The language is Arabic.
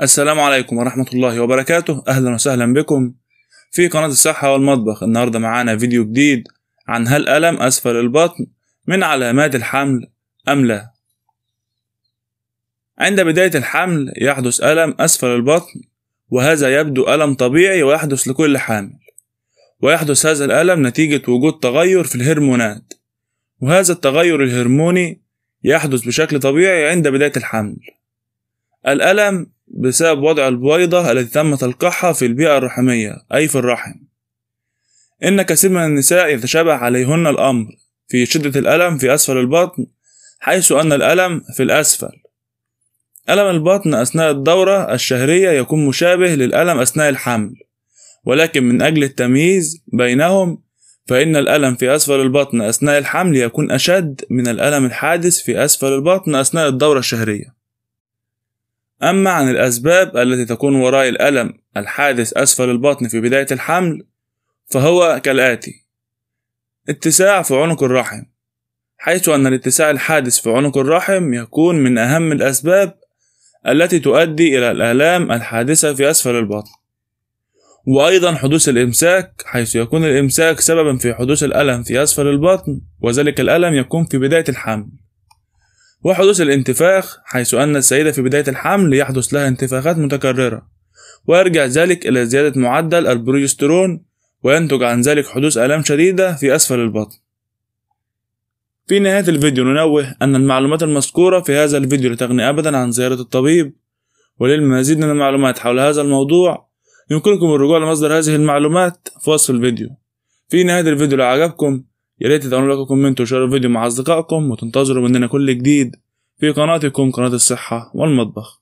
السلام عليكم ورحمة الله وبركاته أهلا وسهلا بكم في قناة الصحة والمطبخ النهاردة معانا فيديو جديد عن هل ألم أسفل البطن من علامات الحمل أم لا عند بداية الحمل يحدث ألم أسفل البطن وهذا يبدو ألم طبيعي ويحدث لكل حامل ويحدث هذا الألم نتيجة وجود تغير في الهرمونات وهذا التغير الهرموني يحدث بشكل طبيعي عند بداية الحمل الألم بسبب وضع البويضة التي تم تلقاحها في البيئة الرحمية أي في الرحم إن كثير من النساء يتشابه عليهن الأمر في شدة الألم في أسفل البطن حيث أن الألم في الأسفل ألم البطن أثناء الدورة الشهرية يكون مشابه للألم أثناء الحمل ولكن من أجل التمييز بينهم فإن الألم في أسفل البطن أثناء الحمل يكون أشد من الألم الحادث في أسفل البطن أثناء الدورة الشهرية أما عن الأسباب التي تكون وراء الألم الحادث أسفل البطن في بداية الحمل فهو كالآتي اتساع في عنق الرحم حيث أن الاتساع الحادث في عنق الرحم يكون من أهم الأسباب التي تؤدي إلى الآلام الحادثة في أسفل البطن وأيضا حدوث الإمساك حيث يكون الإمساك سببا في حدوث الألم في أسفل البطن وذلك الألم يكون في بداية الحمل وحدوث الانتفاخ حيث أن السيدة في بداية الحمل يحدث لها انتفاخات متكررة ويرجع ذلك إلى زيادة معدل البروجسترون وينتج عن ذلك حدوث آلام شديدة في أسفل البطن في نهاية الفيديو ننوه أن المعلومات المذكورة في هذا الفيديو لا تغني أبدا عن زيارة الطبيب وللمزيد من المعلومات حول هذا الموضوع يمكنكم الرجوع لمصدر هذه المعلومات في وصف الفيديو في نهاية الفيديو لو عجبكم يا ريت تعملوا لكم كومنت وشاروا الفيديو مع أصدقائكم وتنتظروا مننا كل جديد في قناتكم قناة الصحة والمطبخ